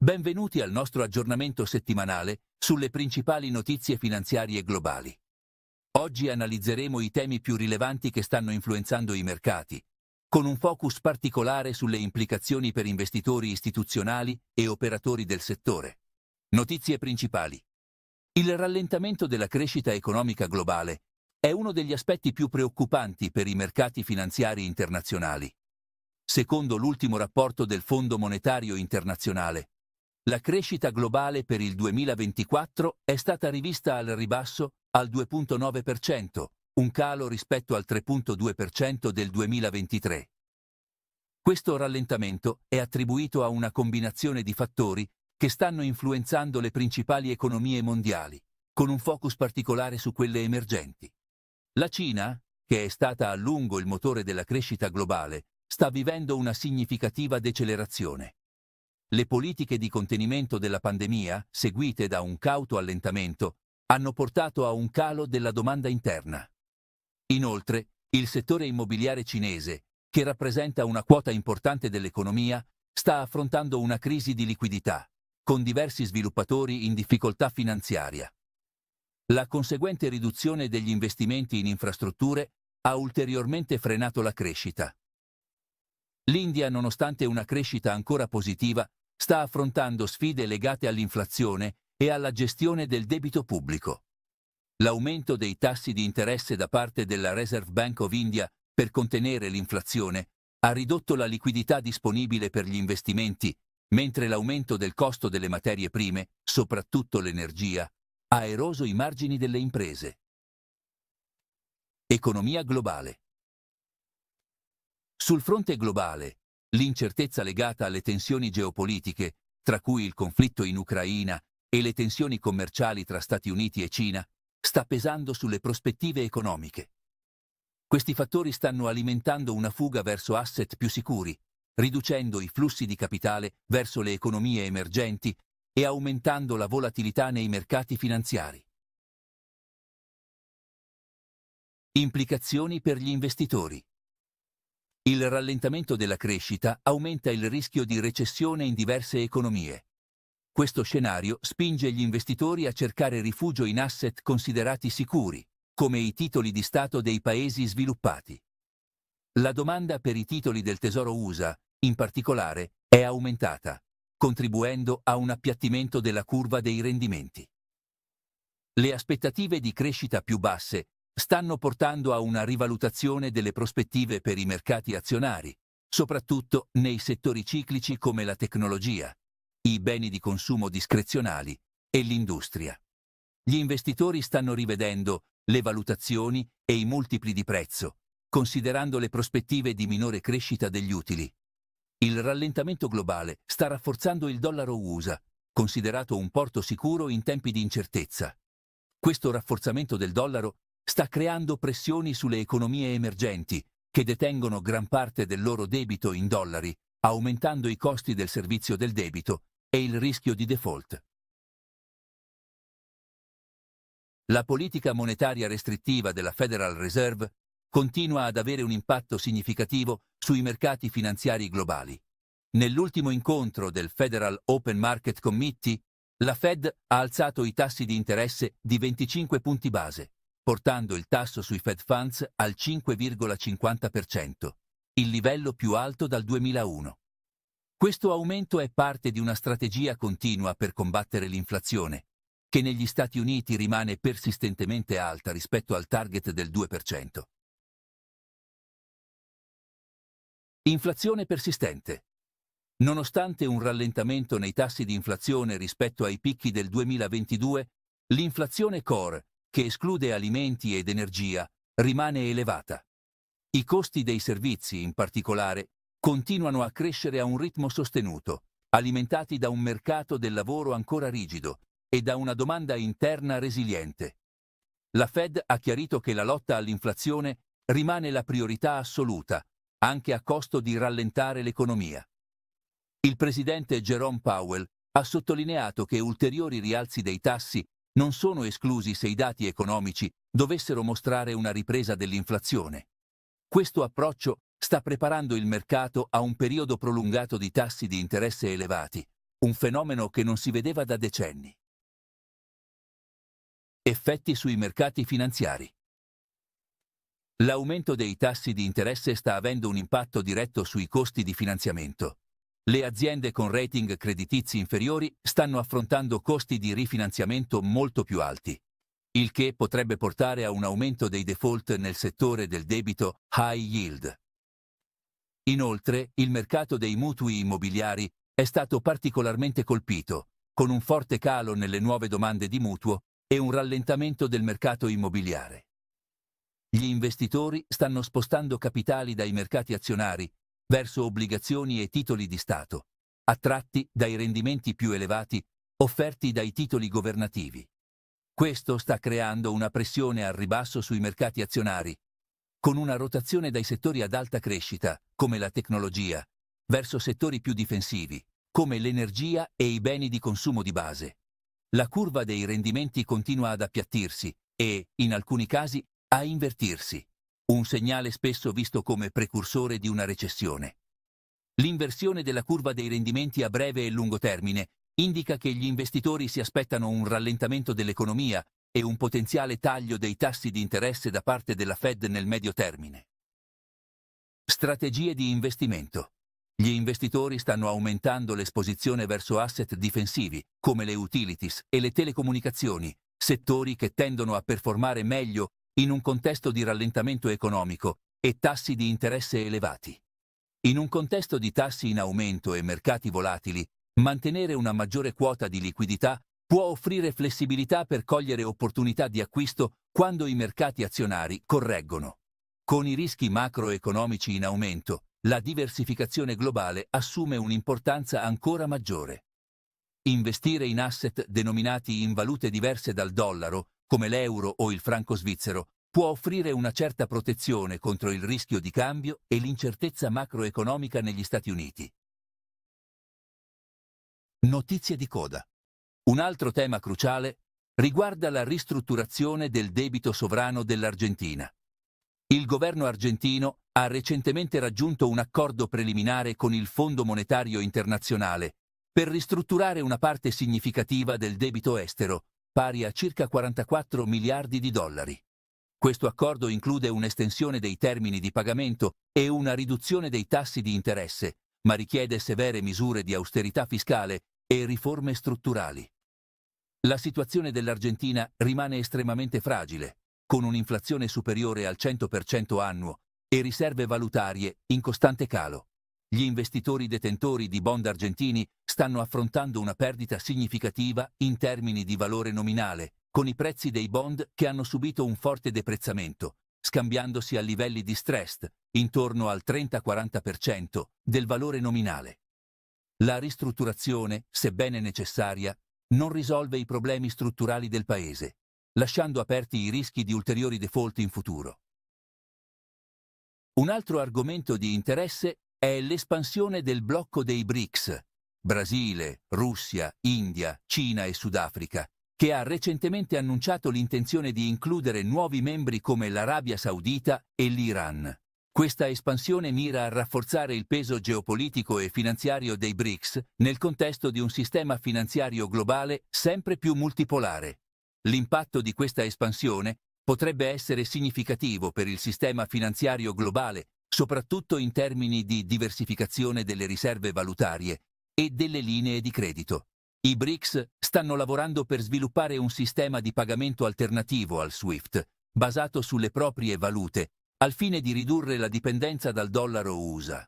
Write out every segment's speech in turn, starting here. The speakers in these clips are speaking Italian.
Benvenuti al nostro aggiornamento settimanale sulle principali notizie finanziarie globali. Oggi analizzeremo i temi più rilevanti che stanno influenzando i mercati, con un focus particolare sulle implicazioni per investitori istituzionali e operatori del settore. Notizie principali. Il rallentamento della crescita economica globale è uno degli aspetti più preoccupanti per i mercati finanziari internazionali. Secondo l'ultimo rapporto del Fondo Monetario Internazionale, la crescita globale per il 2024 è stata rivista al ribasso al 2.9%, un calo rispetto al 3.2% del 2023. Questo rallentamento è attribuito a una combinazione di fattori che stanno influenzando le principali economie mondiali, con un focus particolare su quelle emergenti. La Cina, che è stata a lungo il motore della crescita globale, sta vivendo una significativa decelerazione. Le politiche di contenimento della pandemia, seguite da un cauto allentamento, hanno portato a un calo della domanda interna. Inoltre, il settore immobiliare cinese, che rappresenta una quota importante dell'economia, sta affrontando una crisi di liquidità, con diversi sviluppatori in difficoltà finanziaria. La conseguente riduzione degli investimenti in infrastrutture ha ulteriormente frenato la crescita l'India, nonostante una crescita ancora positiva, sta affrontando sfide legate all'inflazione e alla gestione del debito pubblico. L'aumento dei tassi di interesse da parte della Reserve Bank of India per contenere l'inflazione ha ridotto la liquidità disponibile per gli investimenti, mentre l'aumento del costo delle materie prime, soprattutto l'energia, ha eroso i margini delle imprese. Economia globale. Sul fronte globale, l'incertezza legata alle tensioni geopolitiche, tra cui il conflitto in Ucraina e le tensioni commerciali tra Stati Uniti e Cina, sta pesando sulle prospettive economiche. Questi fattori stanno alimentando una fuga verso asset più sicuri, riducendo i flussi di capitale verso le economie emergenti e aumentando la volatilità nei mercati finanziari. Implicazioni per gli investitori. Il rallentamento della crescita aumenta il rischio di recessione in diverse economie. Questo scenario spinge gli investitori a cercare rifugio in asset considerati sicuri, come i titoli di Stato dei paesi sviluppati. La domanda per i titoli del Tesoro USA, in particolare, è aumentata, contribuendo a un appiattimento della curva dei rendimenti. Le aspettative di crescita più basse stanno portando a una rivalutazione delle prospettive per i mercati azionari, soprattutto nei settori ciclici come la tecnologia, i beni di consumo discrezionali e l'industria. Gli investitori stanno rivedendo le valutazioni e i multipli di prezzo, considerando le prospettive di minore crescita degli utili. Il rallentamento globale sta rafforzando il dollaro USA, considerato un porto sicuro in tempi di incertezza. Questo rafforzamento del dollaro sta creando pressioni sulle economie emergenti, che detengono gran parte del loro debito in dollari, aumentando i costi del servizio del debito e il rischio di default. La politica monetaria restrittiva della Federal Reserve continua ad avere un impatto significativo sui mercati finanziari globali. Nell'ultimo incontro del Federal Open Market Committee, la Fed ha alzato i tassi di interesse di 25 punti base, portando il tasso sui Fed Funds al 5,50%, il livello più alto dal 2001. Questo aumento è parte di una strategia continua per combattere l'inflazione, che negli Stati Uniti rimane persistentemente alta rispetto al target del 2%. Inflazione persistente. Nonostante un rallentamento nei tassi di inflazione rispetto ai picchi del 2022, l'inflazione core che esclude alimenti ed energia, rimane elevata. I costi dei servizi, in particolare, continuano a crescere a un ritmo sostenuto, alimentati da un mercato del lavoro ancora rigido e da una domanda interna resiliente. La Fed ha chiarito che la lotta all'inflazione rimane la priorità assoluta, anche a costo di rallentare l'economia. Il presidente Jerome Powell ha sottolineato che ulteriori rialzi dei tassi non sono esclusi se i dati economici dovessero mostrare una ripresa dell'inflazione. Questo approccio sta preparando il mercato a un periodo prolungato di tassi di interesse elevati, un fenomeno che non si vedeva da decenni. Effetti sui mercati finanziari. L'aumento dei tassi di interesse sta avendo un impatto diretto sui costi di finanziamento. Le aziende con rating creditizi inferiori stanno affrontando costi di rifinanziamento molto più alti, il che potrebbe portare a un aumento dei default nel settore del debito high yield. Inoltre, il mercato dei mutui immobiliari è stato particolarmente colpito, con un forte calo nelle nuove domande di mutuo e un rallentamento del mercato immobiliare. Gli investitori stanno spostando capitali dai mercati azionari verso obbligazioni e titoli di Stato, attratti dai rendimenti più elevati offerti dai titoli governativi. Questo sta creando una pressione al ribasso sui mercati azionari, con una rotazione dai settori ad alta crescita, come la tecnologia, verso settori più difensivi, come l'energia e i beni di consumo di base. La curva dei rendimenti continua ad appiattirsi e, in alcuni casi, a invertirsi un segnale spesso visto come precursore di una recessione. L'inversione della curva dei rendimenti a breve e lungo termine indica che gli investitori si aspettano un rallentamento dell'economia e un potenziale taglio dei tassi di interesse da parte della Fed nel medio termine. Strategie di investimento. Gli investitori stanno aumentando l'esposizione verso asset difensivi, come le utilities e le telecomunicazioni, settori che tendono a performare meglio in un contesto di rallentamento economico e tassi di interesse elevati. In un contesto di tassi in aumento e mercati volatili, mantenere una maggiore quota di liquidità può offrire flessibilità per cogliere opportunità di acquisto quando i mercati azionari correggono. Con i rischi macroeconomici in aumento, la diversificazione globale assume un'importanza ancora maggiore. Investire in asset denominati in valute diverse dal dollaro come l'euro o il franco svizzero, può offrire una certa protezione contro il rischio di cambio e l'incertezza macroeconomica negli Stati Uniti. Notizie di coda. Un altro tema cruciale riguarda la ristrutturazione del debito sovrano dell'Argentina. Il governo argentino ha recentemente raggiunto un accordo preliminare con il Fondo Monetario Internazionale per ristrutturare una parte significativa del debito estero, pari a circa 44 miliardi di dollari. Questo accordo include un'estensione dei termini di pagamento e una riduzione dei tassi di interesse, ma richiede severe misure di austerità fiscale e riforme strutturali. La situazione dell'Argentina rimane estremamente fragile, con un'inflazione superiore al 100% annuo e riserve valutarie in costante calo gli investitori detentori di bond argentini stanno affrontando una perdita significativa in termini di valore nominale, con i prezzi dei bond che hanno subito un forte deprezzamento, scambiandosi a livelli di stress intorno al 30-40% del valore nominale. La ristrutturazione, sebbene necessaria, non risolve i problemi strutturali del Paese, lasciando aperti i rischi di ulteriori default in futuro. Un altro argomento di interesse è l'espansione del blocco dei BRICS, Brasile, Russia, India, Cina e Sudafrica, che ha recentemente annunciato l'intenzione di includere nuovi membri come l'Arabia Saudita e l'Iran. Questa espansione mira a rafforzare il peso geopolitico e finanziario dei BRICS nel contesto di un sistema finanziario globale sempre più multipolare. L'impatto di questa espansione potrebbe essere significativo per il sistema finanziario globale soprattutto in termini di diversificazione delle riserve valutarie e delle linee di credito. I BRICS stanno lavorando per sviluppare un sistema di pagamento alternativo al SWIFT, basato sulle proprie valute, al fine di ridurre la dipendenza dal dollaro USA.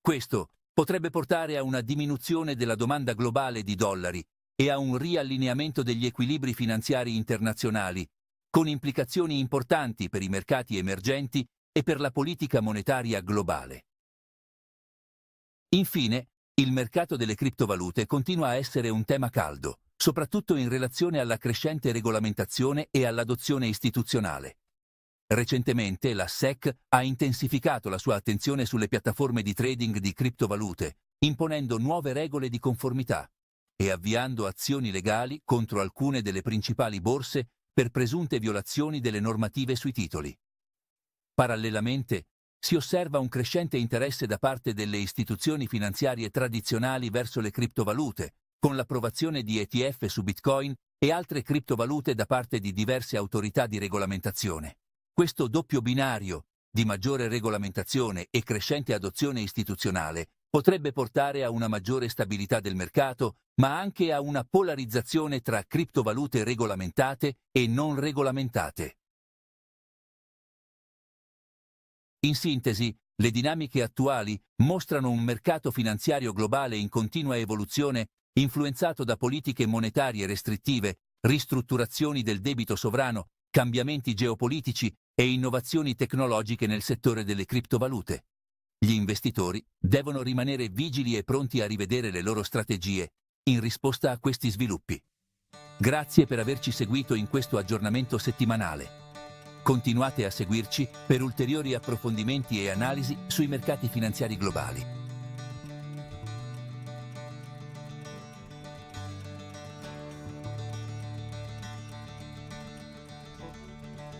Questo potrebbe portare a una diminuzione della domanda globale di dollari e a un riallineamento degli equilibri finanziari internazionali, con implicazioni importanti per i mercati emergenti e per la politica monetaria globale. Infine, il mercato delle criptovalute continua a essere un tema caldo, soprattutto in relazione alla crescente regolamentazione e all'adozione istituzionale. Recentemente la SEC ha intensificato la sua attenzione sulle piattaforme di trading di criptovalute, imponendo nuove regole di conformità e avviando azioni legali contro alcune delle principali borse per presunte violazioni delle normative sui titoli. Parallelamente, si osserva un crescente interesse da parte delle istituzioni finanziarie tradizionali verso le criptovalute, con l'approvazione di ETF su Bitcoin e altre criptovalute da parte di diverse autorità di regolamentazione. Questo doppio binario di maggiore regolamentazione e crescente adozione istituzionale potrebbe portare a una maggiore stabilità del mercato, ma anche a una polarizzazione tra criptovalute regolamentate e non regolamentate. In sintesi, le dinamiche attuali mostrano un mercato finanziario globale in continua evoluzione influenzato da politiche monetarie restrittive, ristrutturazioni del debito sovrano, cambiamenti geopolitici e innovazioni tecnologiche nel settore delle criptovalute. Gli investitori devono rimanere vigili e pronti a rivedere le loro strategie in risposta a questi sviluppi. Grazie per averci seguito in questo aggiornamento settimanale. Continuate a seguirci per ulteriori approfondimenti e analisi sui mercati finanziari globali.